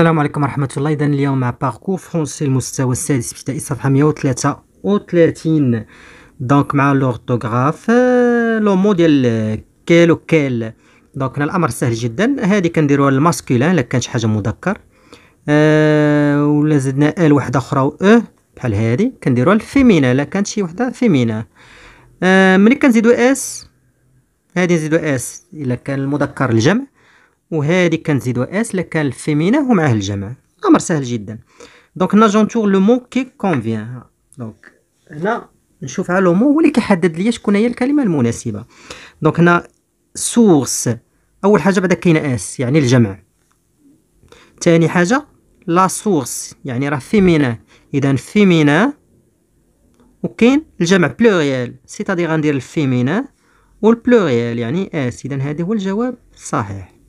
السلام عليكم ورحمة الله إذا اليوم مع باركور فرونسي المستوى السادس ابتدائي صفحة 133 دونك مع لورتوغراف لو مو ديال كيل وكيل دونك هنا الأمر سهل جدا هادي كنديروها للماسكولان إلا شي حاجة مذكر أه ولا زدنا ال وحدة أخرى و أه بحال هادي كنديروها الفيمينا إلا كانت شي وحدة فيمينا أه ملي كنزيدو اس هادي نزيدو اس إلا كان المذكر الجمع وهذه كنزيدو اس لكان الفيمينا ومعاه الجمع امر سهل جدا دونك ناجونتور لو مو كي كونفيان دونك هنا نشوف على لو مو هو اللي كيحدد ليا شكون هي الكلمه المناسبه دونك هنا سورس اول حاجه بعدا كاينه اس يعني الجمع ثاني حاجه لا سورس يعني راه فيمينا اذا فيمينا وكاين الجمع بلوريال سيتادير غندير الفيمينا والبلوريال يعني اس اذا هذا هو الجواب الصحيح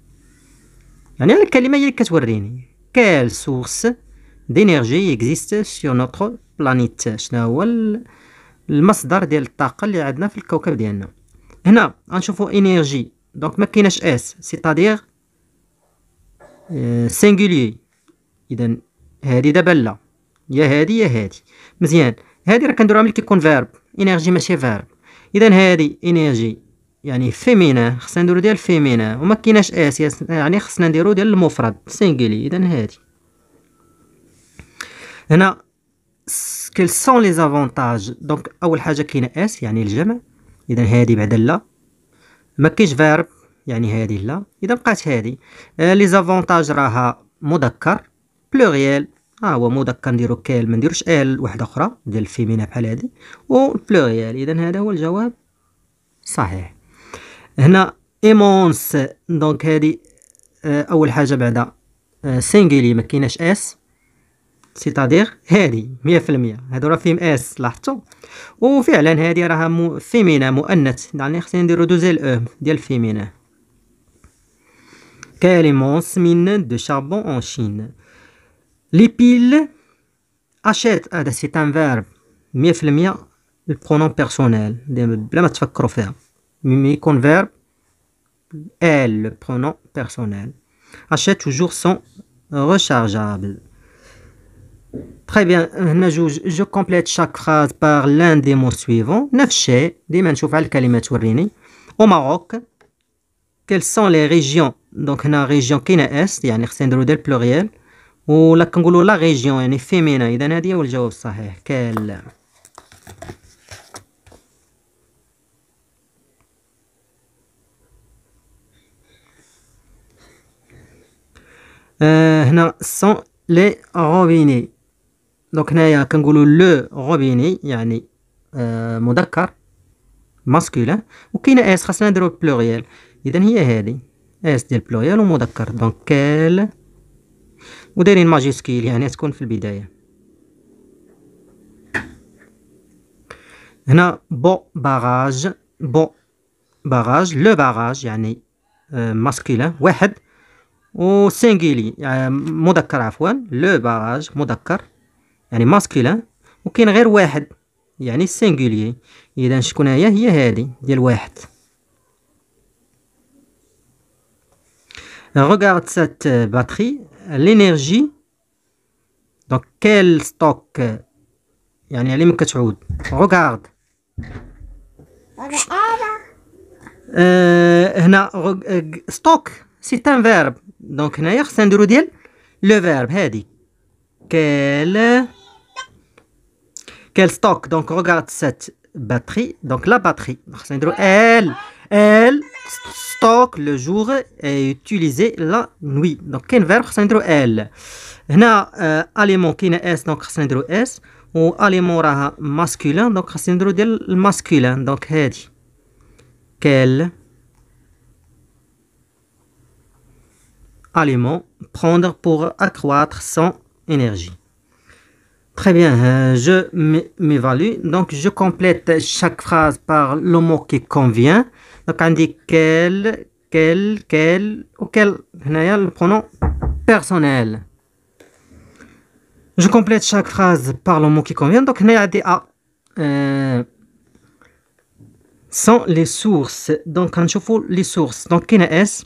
يعني الكلمة هي اللي كتوريني كال سورس دينيرجي اكزيست سيغ نوتر بلانيت شنو هو المصدر ديال الطاقة اللي عندنا في الكوكب ديالنا هنا غنشوفو انرجي دونك ما كايناش اس سيتادير سينغولي اذا هادي دابا لا يا هادي يا هادي مزيان هادي راه كنديروها ملي كيكون فيرب انرجي ماشي فيرب اذا هادي انرجي يعني فيمينا خصنا نديرو ديال فيمينا وما كيناش اس يعني خصنا نديرو ديال المفرد سينغولي اذا هادي هنا كيل سون لي زافونتاج دونك اول حاجه كاينه اس يعني الجمع اذا هادي بعد لا ما كاينش فيرب يعني هادي لا اذا بقات هادي لي زافونتاج راها مذكر بلوريال ها آه هو مذكر نديرو كال ما نديروش ال وحده اخرى ديال فيمينا بحال هادي و بلوريال اذا هذا هو الجواب صحيح هنا ايمونس دونك هادي آه، اول حاجه بعدا آه، سينغيلي ما كايناش اس سيتادير هادي 100% هادو راه فيهم اس لاحظتوا وفعلا هادي راها مو فيمينا مؤنث يعني خصني نديرو دوزيل او e، ديال فيمينا كاليمونس من دو شابون اون شين لي بيل اشيت هذا سي ان فيرب 100% البرونون بيرسونيل بلا ما تفكروا فيها Mimi converbe, elle, le pronom personnel. Achète toujours son rechargeable. Très bien, euh, je complète chaque phrase par l'un des mots suivants. Au Maroc, quelles sont les régions Donc, la région qui est, يعني خصنا le pluriel. la كنقولوا la région يعني féminin. إذا هذه هو الجواب الصحيح. هنا سون لي غوبيني دونك هنايا كنقولوا لو غوبيني يعني مذكر ماسكولين وكاين اس خاصنا نديرو بلوريال اذا هي هذه اس ديال بلوريال ومذكر دونك كال ودايرين ماجيسكيل يعني تكون في البدايه هنا بو باراج بو باراج لو باراج يعني آه ماسكولين واحد وسينجيلي يعني مذكر عفوا لو باراج مذكر يعني ماسكولين وكاين غير واحد يعني سينغولي اذا شكون هي هي هذه ديال واحد Regarde cette batterie, l'énergie, donc quel stock يعني على كتعود Regarde. Euh, هنا ستوك c'est un verbe. Donc, c'est un verbe. Le verbe, c'est hein, quel... quel stock. Donc, regarde cette batterie. Donc, la batterie. Elle, elle stocke le jour et utilise la nuit. Donc, quel verbe, c'est elle. Il y a un aliment qui est S, donc c'est S. Ou un aliment masculin, donc c'est masculin. Donc, c'est quel. aliment prendre pour accroître son énergie. Très bien, euh, je m'évalue. Donc, je complète chaque phrase par le mot qui convient. Donc, on dit quel, quel, quel, auquel, le pronom personnel. Je complète chaque phrase par le mot qui convient. Donc, a des a ah, euh, sont les sources. Donc, on chauffe les sources. Donc, qui est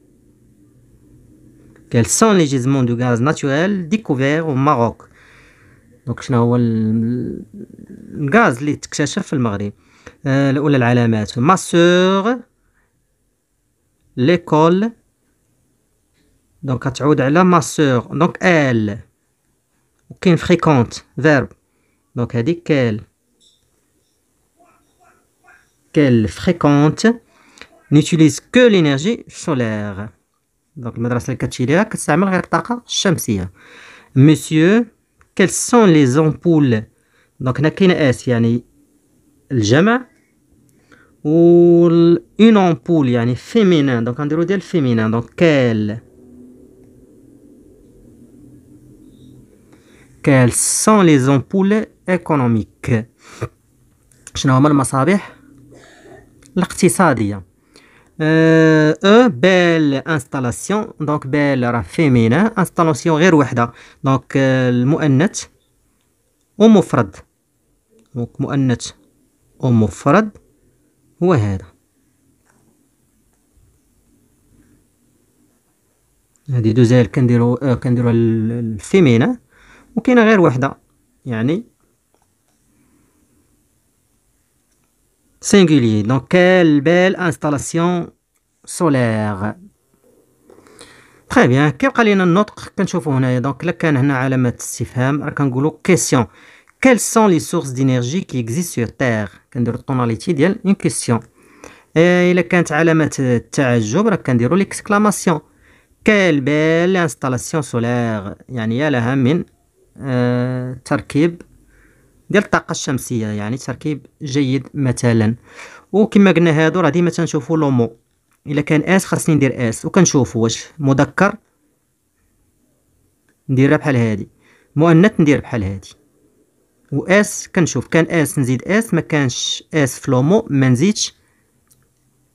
Quels sont les gisements de gaz naturel découverts au Maroc Donc je le gaz qui que je cherche le Maroc. ma sœur, l'école. Donc elle la ma Donc elle, qu'elle fréquente. Verbe. Donc elle dit qu'elle qu'elle fréquente n'utilise que l'énergie solaire. دونك المدرسه اللي كتشي ليها كتستعمل غير الطاقه الشمسيه مسيو كيل سون لي زامبول دونك هنا كاين اس يعني الجمع و اون امبول يعني فيمينان دونك نديرو ديال فيمينان دونك كيل كال سون لي زامبول ايكونوميك شنو هما المصابيح الاقتصاديه أه, أه بال انستالاسيون دونك بال راه فيمينا انستالاسيون غير وحده دونك euh, المؤنث ومفرد دونك مؤنث ومفرد هو هذا هذه دوزيل كنديرو آه كنديرو الفيمينا وكاينه غير وحده يعني singulier. Donc, quelle belle installation solaire. très bien كيبقى le النطق كنشوفو هنايا دونك الا كان هنا علامه استفهام راه كنقولو كيسيون كيل سون لي سورس دينيرجي كي اكزيست سور تير كنديرو une ديال اون كيسيون الا كانت التعجب راه كنديرو ليكسكلاماسيون كيل بيل انستالاسيون سولير يعني ديال الطاقه الشمسيه يعني تركيب جيد مثلا وكما قلنا هادو راه ديما تنشوفو لومو الا كان اس خاصني ندير اس وكنشوفو واش مذكر نديرها بحال هادي مؤنث ندير بحال هادي و اس كنشوف كان اس نزيد اس ما كانش اس فلومو ما نزيدش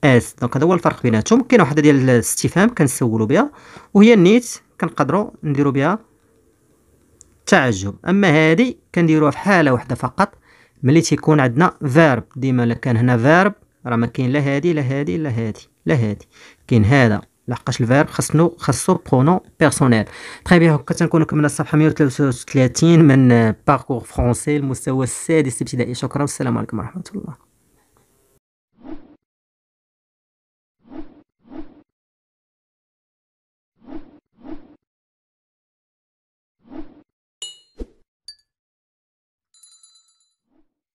اس دونك هذا هو الفرق بيناتهم كاين وحده ديال الاستفهام كنسولو بها وهي النيت كنقدروا نديرو بها التعجب اما هادي كنديروها في حاله واحده فقط ملي تيكون عندنا فيرب ديما لا كان هنا فيرب راه ما كاين لا هادي لا هادي لا هادي لا هادي كاين هذا لحقاش الفيرب خصنو خصو برونو بيرسونيل تري بيان هكا تنكونو كملنا الصفحه 133 من باركور فرونسي المستوى السادس الابتدائي شكرا والسلام عليكم ورحمه الله